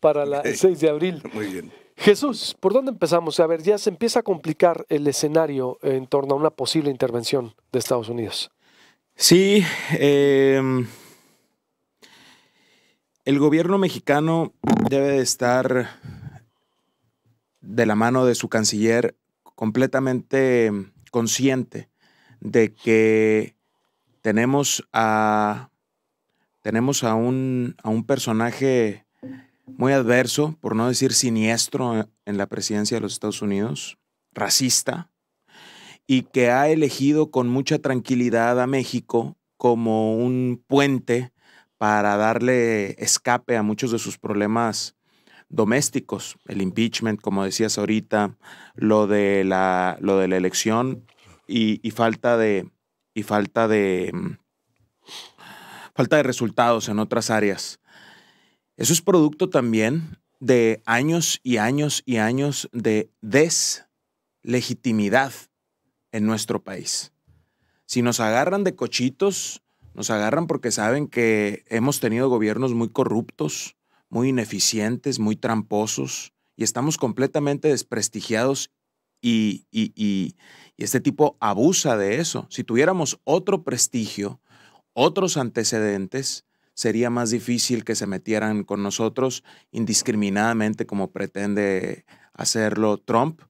para el 6 de abril. Muy bien. Jesús, ¿por dónde empezamos? A ver, ya se empieza a complicar el escenario en torno a una posible intervención de Estados Unidos. Sí, em, el gobierno mexicano debe estar de la mano de su canciller completamente consciente de que tenemos a, tenemos a, a un personaje muy adverso, por no decir siniestro, eh, en la presidencia de los Estados Unidos, racista, y que ha elegido con mucha tranquilidad a México como un puente para darle escape a muchos de sus problemas domésticos, el impeachment, como decías ahorita, lo de la, lo de la elección y, falta de y falta de mm, falta de resultados en otras áreas. Eso es producto también de años y años y años de deslegitimidad en nuestro país. Si nos agarran de cochitos, nos agarran porque saben que hemos tenido gobiernos muy corruptos, muy ineficientes, muy tramposos, y estamos completamente desprestigiados y, este tipo abusa de eso. Si tuviéramos otro prestigio, otros antecedentes, sería más difícil que se metieran con nosotros indiscriminadamente como pretende hacerlo Trump.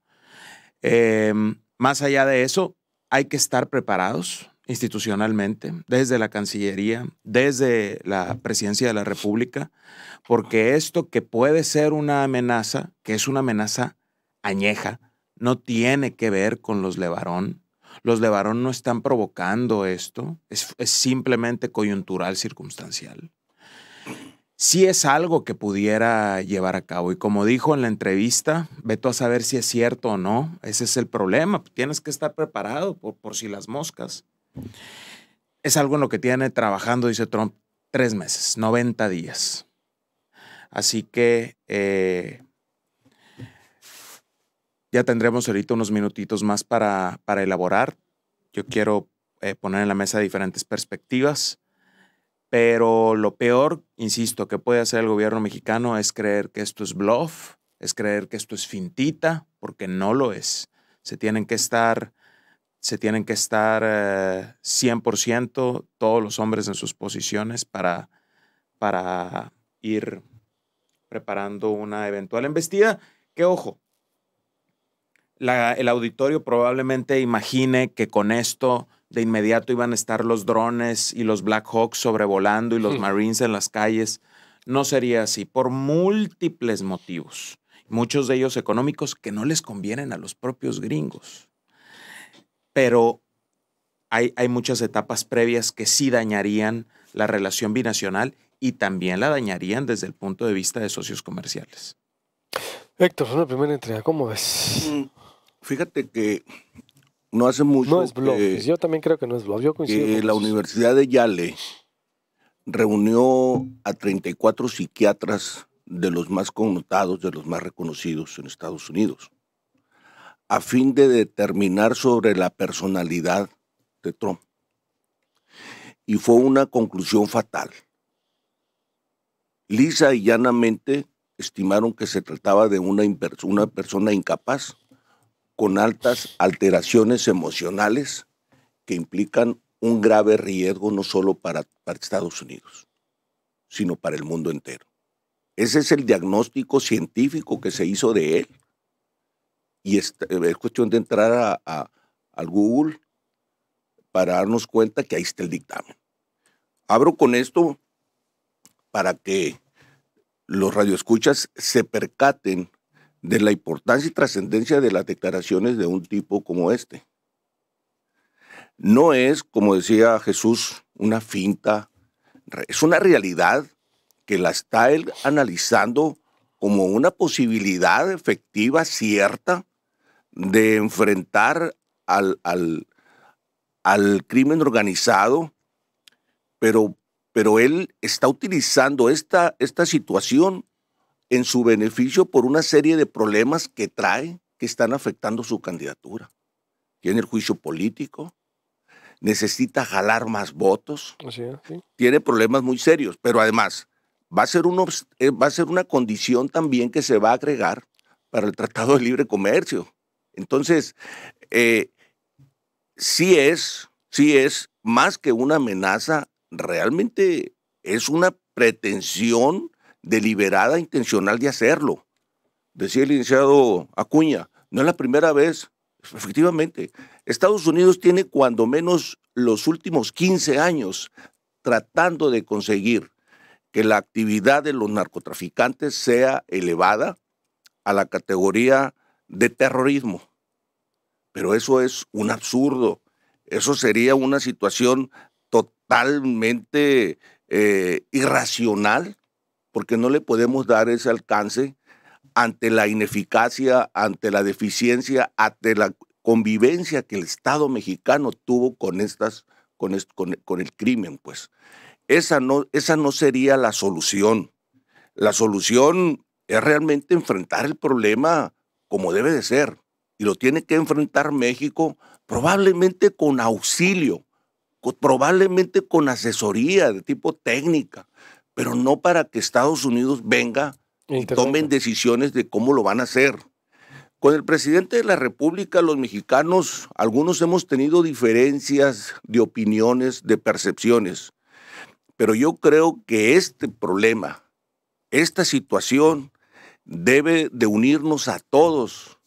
Em, más allá de eso, hay que estar preparados institucionalmente, desde la Cancillería, desde la Presidencia de la República, porque esto que puede ser una amenaza, que es una amenaza añeja, no tiene que ver con los Levarón, los de varón no están provocando esto, es, simplemente coyuntural, circunstancial. Sí es algo que pudiera llevar a cabo y como dijo en la entrevista, veto a saber si es cierto o no, ese es el problema, tienes que estar preparado por, por si las moscas. Es algo en lo que tiene trabajando, dice Trump, tres meses, 90 días. Así que eh, ya tendremos ahorita unos minutitos más para, elaborar. Yo quiero eh, poner en la mesa diferentes perspectivas, pero lo peor, insisto, que puede hacer el gobierno mexicano es creer que esto es bluff, es creer que esto es fintita, porque no lo es. Se tienen que estar, se tienen que estar 100% eh, todos los hombres en sus posiciones para, para ir preparando una eventual embestida, que ojo, el auditorio probablemente imagine que con esto de inmediato iban a estar los drones y los Black Hawks sobrevolando y los hmm. Marines en las calles. No sería así, por múltiples motivos, muchos de ellos económicos que no les convienen a los propios gringos. Pero hay muchas etapas previas que sí dañarían la relación binacional y también la dañarían desde el punto de vista de socios comerciales. Héctor, una primera entrega, ¿cómo ves? Mm, fíjate que no hace mucho. No es blog. Pues yo también creo que no es blog. Yo coincido. Que la Universidad de Yale reunió a 34 psiquiatras de los más connotados, de los más reconocidos en Estados Unidos, a fin de determinar sobre la personalidad de Trump. Y fue una conclusión fatal. Lisa y llanamente estimaron que se trataba de una, persona incapaz con altas alteraciones emocionales que implican un grave riesgo no solo para, Estados Unidos, sino para el mundo entero. Ese es el diagnóstico científico que se hizo de él. Y eh, es, cuestión de entrar al Google para darnos cuenta que ahí está el dictamen. Abro con esto para que los radioescuchas se percaten de la importancia y trascendencia de las declaraciones de un tipo como este. No es, como decía Jesús, una finta, es una realidad que la está él analizando como una posibilidad efectiva, cierta, de enfrentar al, al crimen organizado, pero pero él está utilizando esta, esta situación en su beneficio por una serie de problemas que trae que están afectando su candidatura. Tiene el juicio político, necesita jalar más votos, tiene problemas muy serios, pero además eh, va a, ser una condición también que se va a agregar para el Tratado de Libre Comercio. Entonces, eh, sí es, sí es más que una amenaza realmente es una pretensión deliberada, intencional de hacerlo. Decía el iniciado Acuña, no es la primera vez, efectivamente. Estados Unidos tiene cuando menos los últimos 15 años tratando de conseguir que la actividad de los narcotraficantes sea elevada a la categoría de terrorismo. Pero eso es un absurdo. Eso sería una situación totalmente eh, irracional, porque no le podemos dar ese alcance ante la ineficacia, ante la deficiencia, ante la convivencia que el Estado mexicano tuvo con estas, el crimen, pues. Esa no, esa no sería la solución. La solución es realmente enfrentar el problema como debe de ser. Y lo tiene que enfrentar México probablemente con auxilio probablemente con asesoría de tipo técnica, pero no para que Estados Unidos venga y tomen decisiones de cómo lo van a hacer. Con el presidente de la República, los mexicanos, algunos hemos tenido diferencias de opiniones, de percepciones, pero yo creo que este problema, esta situación, debe de unirnos a todos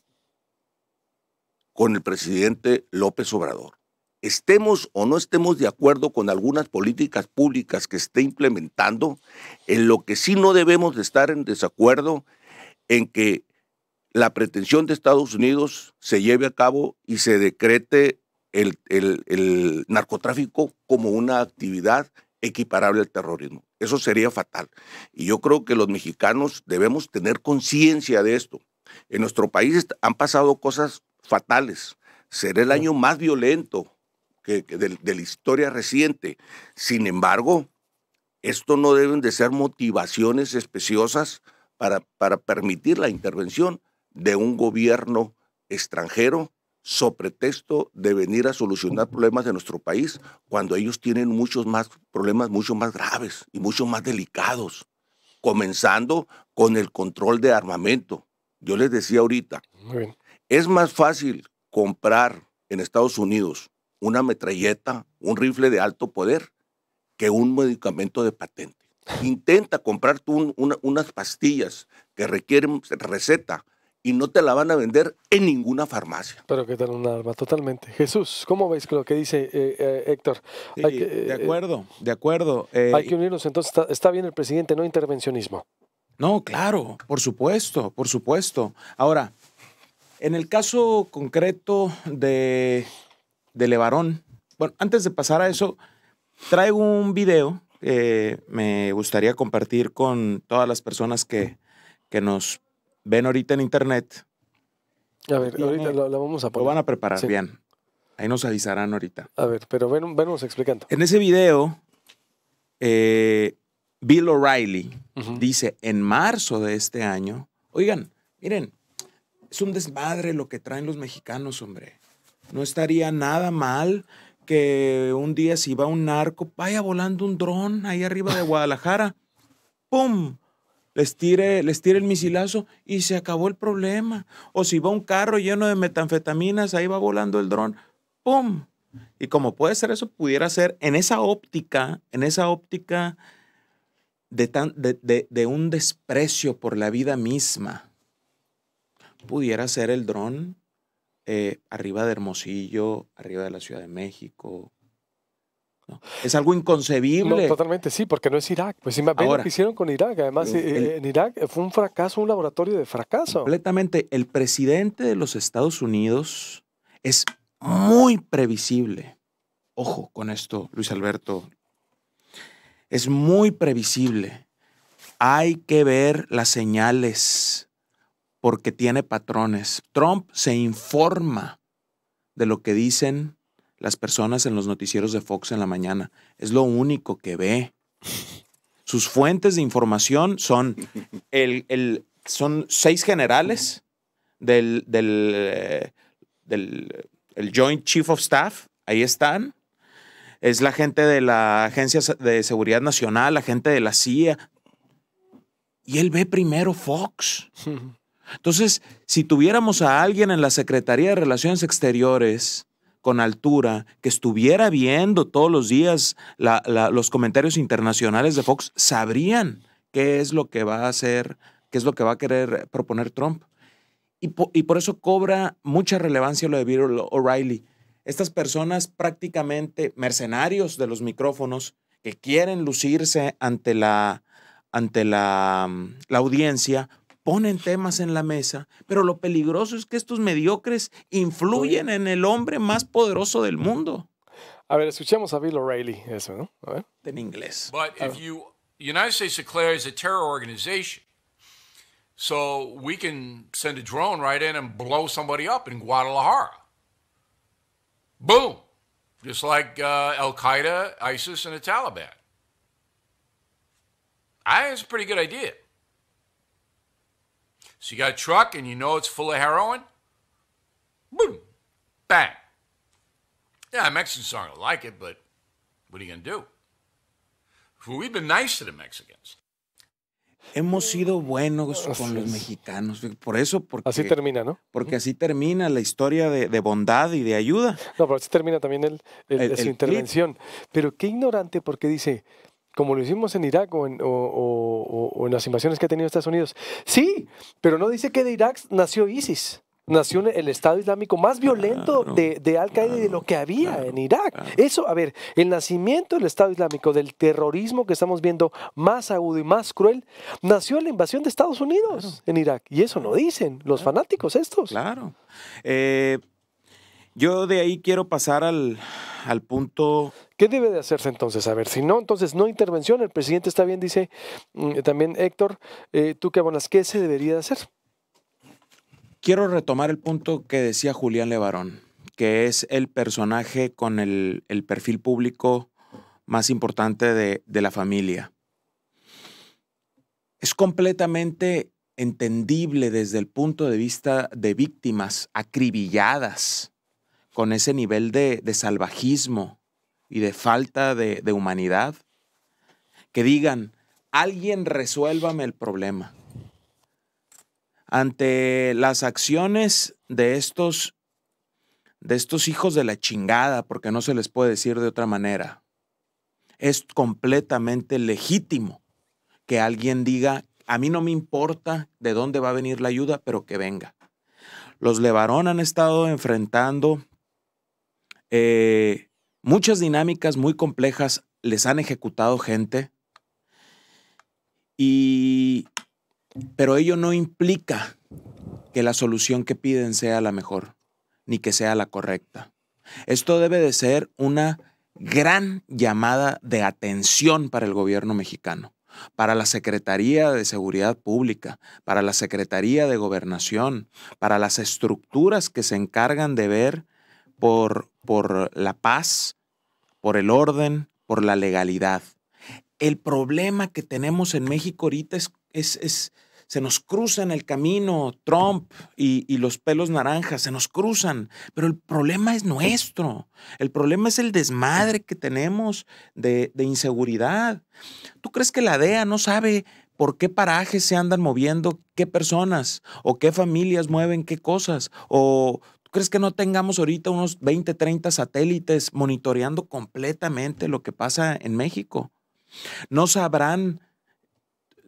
con el presidente López Obrador estemos o no estemos de acuerdo con algunas políticas públicas que esté implementando, en lo que sí no debemos de estar en desacuerdo, en que la pretensión de Estados Unidos se lleve a cabo y se decrete el, el narcotráfico como una actividad equiparable al terrorismo. Eso sería fatal. Y yo creo que los mexicanos debemos tener conciencia de esto. En nuestro país han pasado cosas fatales. Será el año más violento de, la historia reciente. Sin embargo, esto no deben de ser motivaciones especiosas para, para, permitir la intervención de un gobierno extranjero sobre texto de venir a solucionar problemas de nuestro país cuando ellos tienen muchos más problemas mucho más graves y mucho más delicados, comenzando con el control de armamento. Yo les decía ahorita, es más fácil comprar en Estados Unidos una metralleta, un rifle de alto poder, que un medicamento de patente. Intenta comprar tú unas pastillas que requieren receta y no te la van a vender en ninguna farmacia. Pero que tal un arma, totalmente. Jesús, ¿cómo ves lo que dice eh, eh, Héctor? de eh, acuerdo, de acuerdo. hay que unirnos, entonces está bien el presidente, no intervencionismo. No, claro, por supuesto, por supuesto. Ahora, en el caso concreto de de Levarón. Bueno, antes de pasar a eso, traigo un video que me gustaría compartir con todas las personas que, que nos ven ahorita en internet. A ver, ahorita lo, vamos a poner. Lo van a preparar, bien. Ahí nos avisarán ahorita. A ver, pero ven, venimos explicando. En ese video, eh, Bill O'Reilly dice en marzo de este año, oigan, miren, es un desmadre lo que traen los mexicanos, hombre. No estaría nada mal que un día si va un narco, vaya volando un dron ahí arriba de Guadalajara, ¡pum! Les tire, el misilazo y se acabó el problema. O si va un carro lleno de metanfetaminas, ahí va volando el dron, ¡pum! Y como puede ser eso, pudiera ser en esa óptica, en esa óptica de un desprecio por la vida misma, pudiera ser el dron eh, arriba de Hermosillo, arriba de la Ciudad de México. Es algo inconcebible. totalmente, sí, porque no es Irak. Pues me que hicieron con Irak. Además, eh, en Irak eh, fue un fracaso, un laboratorio de fracaso. Completamente. El presidente de los Estados Unidos es muy previsible. Ojo con esto, Luis Alberto. Es muy previsible. Hay que ver las señales porque tiene patrones. Trump se informa de lo que dicen las personas en los noticieros de Fox en la mañana. Es lo único que ve. Sus fuentes de información son, el, son seis generales del, del, eh, del Joint Chief of Staff, ahí están. Es la gente de la Agencia de Seguridad Nacional, la gente de la CIA. Y él ve primero Fox. Entonces, si tuviéramos a alguien en la Secretaría de Relaciones Exteriores con altura, que estuviera viendo todos los días los comentarios internacionales de Fox, sabrían qué es lo que va a hacer, qué es lo que va a querer proponer Trump. Y, por eso cobra mucha relevancia lo de Bill O'Reilly. Estas personas prácticamente mercenarios de los micrófonos que quieren lucirse ante ante la audiencia ponen temas en la mesa, pero lo peligroso es que estos mediocres influyen en el hombre más poderoso del mundo. A ver, escuchemos a Bill O'Reilly eso, ¿no? A ver. En inglés. But if you United States declares a terror organization, so we can send a drone right in and blow somebody up in Guadalajara. Boom, just like uh, Al Qaeda, ISIS, and the Taliban. I think it's a pretty good idea. Si you un a truck and you know it's full of heroin? Boom. ¡Bam! Yeah, Mexicans aren't going to like it, but what are you going to do? We've been nice to the Mexicans. Hemos sido buenos con los mexicanos. Por eso, porque. Así termina, ¿no? Porque así termina la historia de, bondad y de ayuda. No, pero así termina también el, su intervención. Pero qué ignorante, porque dice: como lo hicimos en Irak o en, las invasiones que ha tenido Estados Unidos. Sí, pero no dice que de Irak nació ISIS. Nació el Estado Islámico más violento de, Al-Qaeda de lo que había en Irak. Eso, a ver, el nacimiento del Estado Islámico, del terrorismo que estamos viendo más agudo y más cruel, nació en la invasión de Estados Unidos en Irak. Y eso no dicen los fanáticos estos. Claro. Eh, yo de ahí quiero pasar al, al punto... ¿Qué debe de hacerse entonces? A ver, si no, entonces no intervención. El presidente está bien, dice mm, eh, también Héctor. Eh, ¿Tú qué abonas? ¿Qué se debería de hacer? Quiero retomar el punto que decía Julián Levarón, que es el personaje con el, perfil público más importante de la familia. Es completamente entendible desde el punto de vista de víctimas acribilladas, con ese nivel de, salvajismo y de falta de, humanidad, que digan, alguien resuélvame el problema. Ante las acciones de estos, de estos hijos de la chingada, porque no se les puede decir de otra manera, es completamente legítimo que alguien diga, a mí no me importa de dónde va a venir la ayuda, pero que venga. Los Levarón han estado enfrentando eh, muchas dinámicas muy complejas les han ejecutado gente, y, pero ello no implica que la solución que piden sea la mejor, ni que sea la correcta. Esto debe de ser una gran llamada de atención para el gobierno mexicano, para la Secretaría de Seguridad Pública, para la Secretaría de Gobernación, para las estructuras que se encargan de ver por, por la paz, por el orden, por la legalidad. El problema que tenemos en México ahorita es, es, es se nos cruzan el camino Trump y, y, los pelos naranjas, se nos cruzan, pero el problema es nuestro, el problema es el desmadre que tenemos de, de inseguridad. ¿Tú crees que la DEA no sabe por qué parajes se andan moviendo, qué personas o qué familias mueven qué cosas o crees que no tengamos ahorita unos 20, 30 satélites monitoreando completamente lo que pasa en México? No sabrán,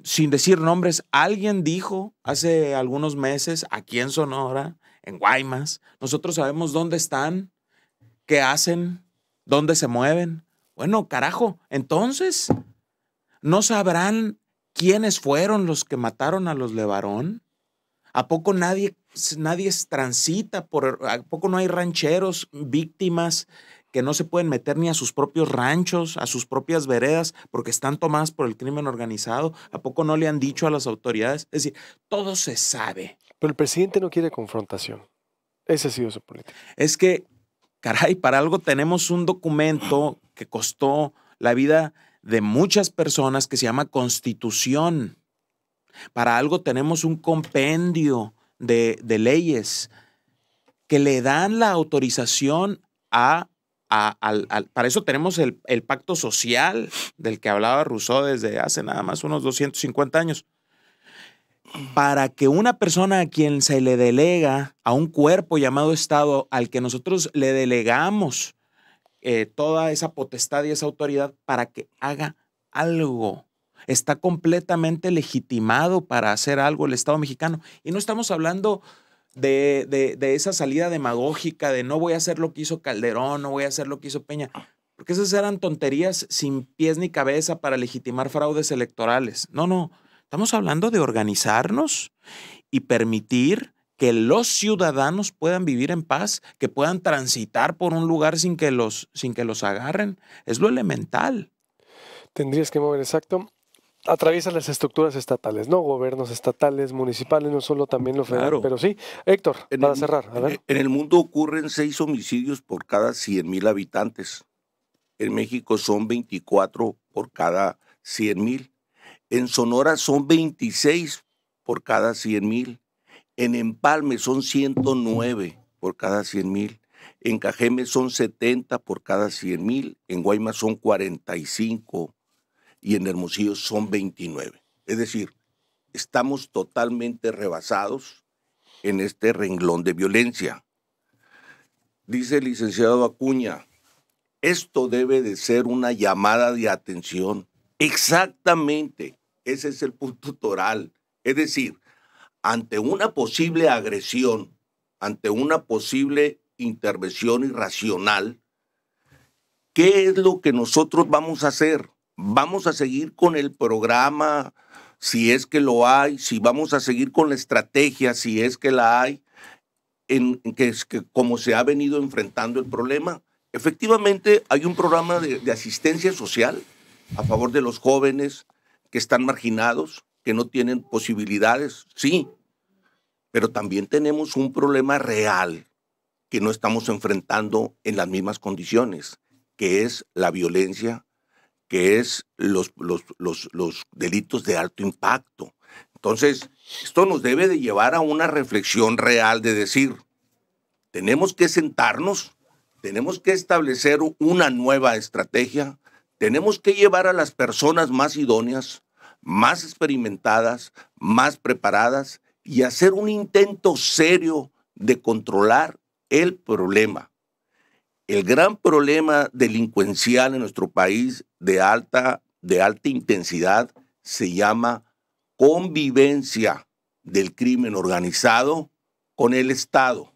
sin decir nombres, alguien dijo hace algunos meses aquí en Sonora, en Guaymas, nosotros sabemos dónde están, qué hacen, dónde se mueven. Bueno, carajo, entonces, ¿no sabrán quiénes fueron los que mataron a los Levarón? ¿A poco nadie nadie transita, por, ¿a poco no hay rancheros, víctimas que no se pueden meter ni a sus propios ranchos, a sus propias veredas, porque están tomadas por el crimen organizado? ¿A poco no le han dicho a las autoridades? Es decir, todo se sabe. Pero el presidente no quiere confrontación. Ese ha sido su política. Es que, caray, para algo tenemos un documento que costó la vida de muchas personas que se llama Constitución. Para algo tenemos un compendio de, leyes que le dan la autorización a para eso tenemos el, pacto social del que hablaba Rousseau desde hace nada más unos 250 años. Para que una persona a quien se le delega a un cuerpo llamado Estado, al que nosotros le delegamos eh, toda esa potestad y esa autoridad para que haga algo está completamente legitimado para hacer algo el Estado mexicano. Y no estamos hablando de, esa salida demagógica de no voy a hacer lo que hizo Calderón, no voy a hacer lo que hizo Peña, porque esas eran tonterías sin pies ni cabeza para legitimar fraudes electorales. No, no, estamos hablando de organizarnos y permitir que los ciudadanos puedan vivir en paz, que puedan transitar por un lugar sin que los, sin que los agarren. Es lo elemental. Tendrías que mover, exacto atraviesa las estructuras estatales, ¿no? Gobiernos estatales, municipales, no solo también los federales, pero sí. Héctor, para cerrar, a ver. En el mundo ocurren seis homicidios por cada 100 mil habitantes. En México son 24 por cada 100 mil. En Sonora son 26 por cada 100 mil. En Empalme son 109 por cada 100 mil. En Cajeme son 70 por cada 100 mil. En Guaymas son 45 y en Hermosillo son 29. Es decir, estamos totalmente rebasados en este renglón de violencia. Dice el licenciado Acuña, esto debe de ser una llamada de atención. Exactamente, ese es el punto toral. Es decir, ante una posible agresión, ante una posible intervención irracional, ¿qué es lo que nosotros vamos a hacer? vamos a seguir con el programa, si es que lo hay, si vamos a seguir con la estrategia, si es que la hay, en, que, es que como se ha venido enfrentando el problema. Efectivamente, hay un programa de, de asistencia social a favor de los jóvenes que están marginados, que no tienen posibilidades, sí, pero también tenemos un problema real que no estamos enfrentando en las mismas condiciones, que es la violencia que es los, los, delitos de alto impacto. Entonces, esto nos debe de llevar a una reflexión real de decir, tenemos que sentarnos, tenemos que establecer una nueva estrategia, tenemos que llevar a las personas más idóneas, más experimentadas, más preparadas y hacer un intento serio de controlar el problema. El gran problema delincuencial en nuestro país de alta, de alta intensidad se llama convivencia del crimen organizado con el Estado.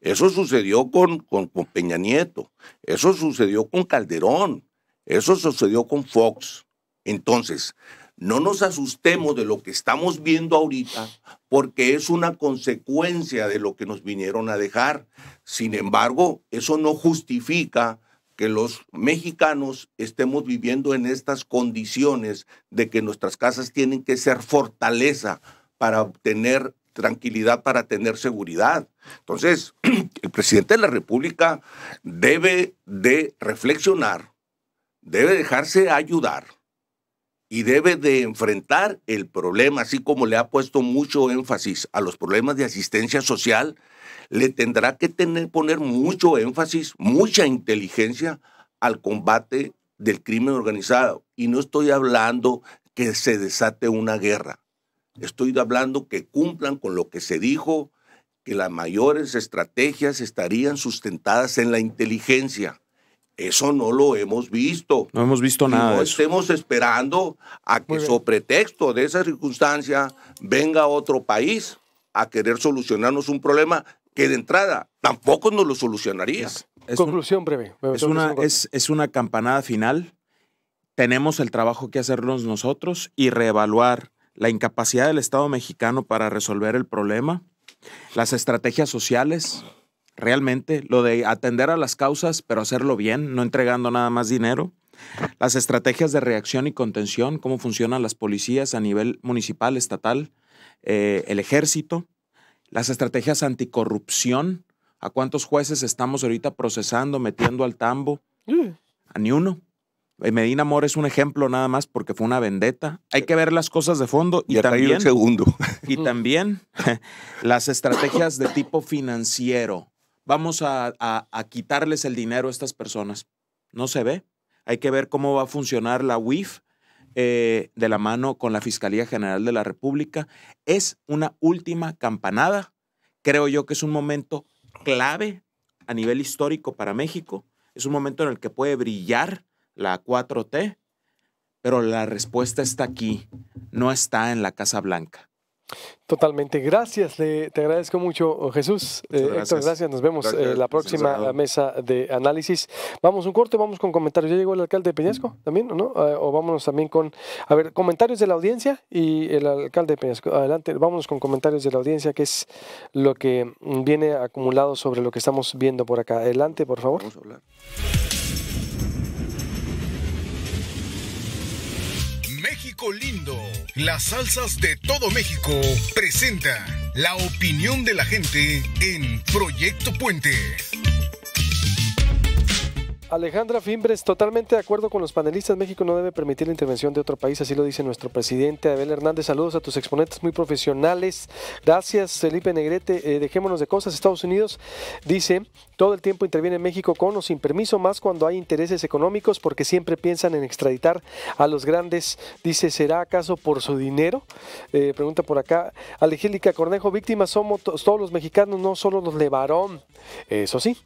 Eso sucedió con, con, con, Peña Nieto, eso sucedió con Calderón, eso sucedió con Fox. Entonces, no nos asustemos de lo que estamos viendo ahorita, porque es una consecuencia de lo que nos vinieron a dejar. Sin embargo, eso no justifica que los mexicanos estemos viviendo en estas condiciones de que nuestras casas tienen que ser fortaleza para obtener tranquilidad, para tener seguridad. Entonces, el presidente de la República debe de reflexionar, debe dejarse ayudar y debe de enfrentar el problema, así como le ha puesto mucho énfasis a los problemas de asistencia social, le tendrá que tener, poner mucho énfasis, mucha inteligencia al combate del crimen organizado. Y no estoy hablando que se desate una guerra. Estoy hablando que cumplan con lo que se dijo, que las mayores estrategias estarían sustentadas en la inteligencia. Eso no lo hemos visto. No hemos visto nada. no estemos esperando a que, sobre pretexto de esa circunstancia, venga otro país a querer solucionarnos un problema que de entrada tampoco nos lo solucionarías. Es, Conclusión breve. Es una, es, es una campanada final. Tenemos el trabajo que hacernos nosotros y reevaluar la incapacidad del Estado mexicano para resolver el problema, las estrategias sociales, realmente, lo de atender a las causas, pero hacerlo bien, no entregando nada más dinero. Las estrategias de reacción y contención, cómo funcionan las policías a nivel municipal, estatal, eh, el ejército, las estrategias anticorrupción. ¿A cuántos jueces estamos ahorita procesando, metiendo al tambo? Mm. A ni uno. Eh, Medina Mor es un ejemplo nada más porque fue una vendetta. Hay que ver las cosas de fondo y, también Y también las estrategias de tipo financiero. Vamos a, quitarles el dinero a estas personas. No se ve. Hay que ver cómo va a funcionar la WIF eh, de la mano con la Fiscalía General de la República. Es una última campanada. Creo yo que es un momento clave a nivel histórico para México. Es un momento en el que puede brillar la 4T, pero la respuesta está aquí, no está en la Casa Blanca. Totalmente. Gracias, te, agradezco mucho, Jesús. Muchas eh, gracias. Héctor, gracias. Nos vemos en eh, la próxima eh, mesa de análisis. Vamos un corte, vamos con comentarios. ¿Ya llegó el alcalde de Peñasco también, no? o vámonos también con, a ver, comentarios de la audiencia y el alcalde de Peñasco. Adelante, vámonos con comentarios de la audiencia, que es lo que viene acumulado sobre lo que estamos viendo por acá. Adelante, por favor. lindo, las salsas de todo México, presenta la opinión de la gente en Proyecto Puente. Alejandra Fimbres, totalmente de acuerdo con los panelistas. México no debe permitir la intervención de otro país, así lo dice nuestro presidente Abel Hernández. Saludos a tus exponentes muy profesionales. Gracias, Felipe Negrete. Eh, dejémonos de cosas. Estados Unidos dice, todo el tiempo interviene México con o sin permiso, más cuando hay intereses económicos, porque siempre piensan en extraditar a los grandes. Dice, ¿será acaso por su dinero? Eh, pregunta por acá. Alejélica Cornejo, víctimas somos todos los mexicanos, no solo los Levarón. Eso sí.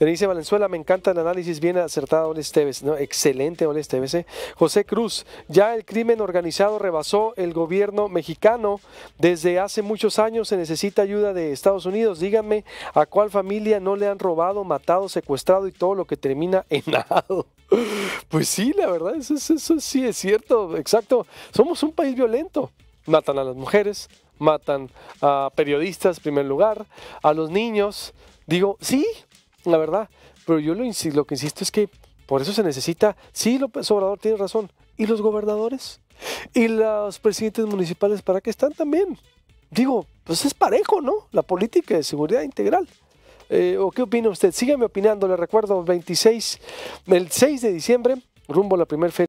dice Valenzuela, me encanta el análisis bien bien acertada ¿no? Excelente Ole Esteves. ¿eh? José Cruz, ya el crimen organizado rebasó el gobierno mexicano. Desde hace muchos años se necesita ayuda de Estados Unidos. Díganme a cuál familia no le han robado, matado, secuestrado y todo lo que termina en nada. Pues sí, la verdad, eso, eso sí es cierto, exacto. Somos un país violento. Matan a las mujeres, matan a periodistas, en primer lugar, a los niños. Digo, sí, la verdad. Pero yo lo, lo que insisto es que por eso se necesita, sí, López Obrador tiene razón, y los gobernadores, y los presidentes municipales, ¿para qué están también? Digo, pues es parejo, ¿no? La política de seguridad integral. Eh, ¿O qué opina usted? Sígueme opinando, le recuerdo, 26, el 6 de diciembre, rumbo a la primera fecha.